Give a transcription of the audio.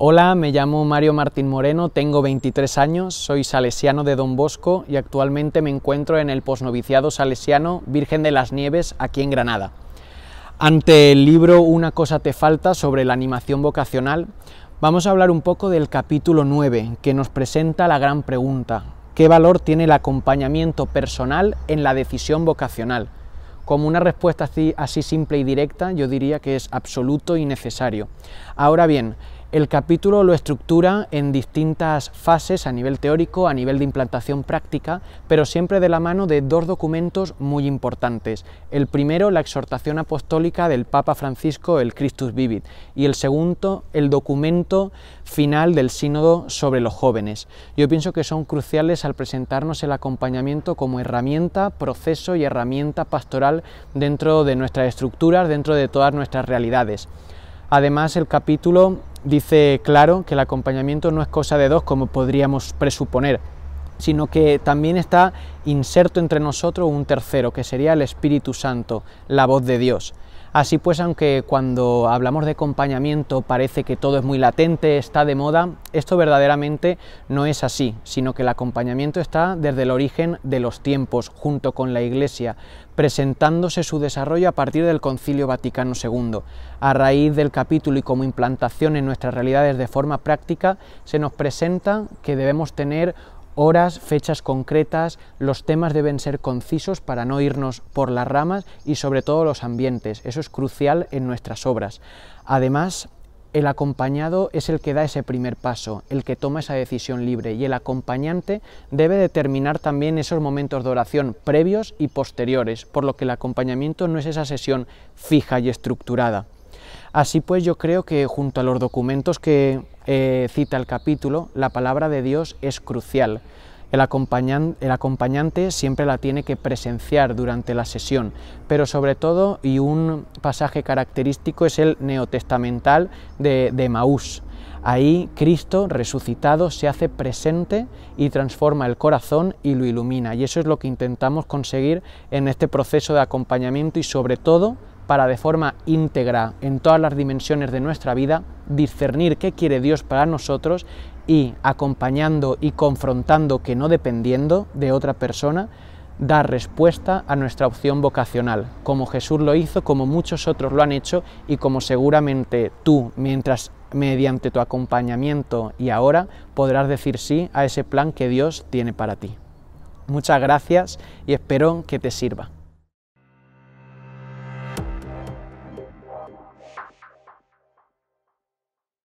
Hola, me llamo Mario Martín Moreno, tengo 23 años, soy salesiano de Don Bosco y actualmente me encuentro en el posnoviciado salesiano Virgen de las Nieves aquí en Granada. Ante el libro Una cosa te falta sobre la animación vocacional, vamos a hablar un poco del capítulo 9, que nos presenta la gran pregunta, ¿qué valor tiene el acompañamiento personal en la decisión vocacional? Como una respuesta así, así simple y directa, yo diría que es absoluto y necesario. Ahora bien, el capítulo lo estructura en distintas fases a nivel teórico, a nivel de implantación práctica, pero siempre de la mano de dos documentos muy importantes. El primero, la exhortación apostólica del Papa Francisco, el Christus Vivit, y el segundo, el documento final del sínodo sobre los jóvenes. Yo pienso que son cruciales al presentarnos el acompañamiento como herramienta, proceso y herramienta pastoral dentro de nuestras estructuras, dentro de todas nuestras realidades. Además, el capítulo dice claro que el acompañamiento no es cosa de dos como podríamos presuponer, sino que también está inserto entre nosotros un tercero, que sería el Espíritu Santo, la voz de Dios. Así pues, aunque cuando hablamos de acompañamiento parece que todo es muy latente, está de moda, esto verdaderamente no es así, sino que el acompañamiento está desde el origen de los tiempos, junto con la Iglesia, presentándose su desarrollo a partir del Concilio Vaticano II. A raíz del capítulo y como implantación en nuestras realidades de forma práctica, se nos presenta que debemos tener horas, fechas concretas, los temas deben ser concisos para no irnos por las ramas y sobre todo los ambientes, eso es crucial en nuestras obras. Además, el acompañado es el que da ese primer paso, el que toma esa decisión libre y el acompañante debe determinar también esos momentos de oración previos y posteriores, por lo que el acompañamiento no es esa sesión fija y estructurada. Así pues, yo creo que junto a los documentos que eh, cita el capítulo, la palabra de Dios es crucial. El, acompañante siempre la tiene que presenciar durante la sesión, pero sobre todo, y un pasaje característico es el neotestamental de, de Maús. Ahí Cristo resucitado se hace presente y transforma el corazón y lo ilumina. Y eso es lo que intentamos conseguir en este proceso de acompañamiento y sobre todo para de forma íntegra en todas las dimensiones de nuestra vida discernir qué quiere Dios para nosotros y acompañando y confrontando que no dependiendo de otra persona, dar respuesta a nuestra opción vocacional, como Jesús lo hizo, como muchos otros lo han hecho y como seguramente tú, mientras mediante tu acompañamiento y ahora, podrás decir sí a ese plan que Dios tiene para ti. Muchas gracias y espero que te sirva.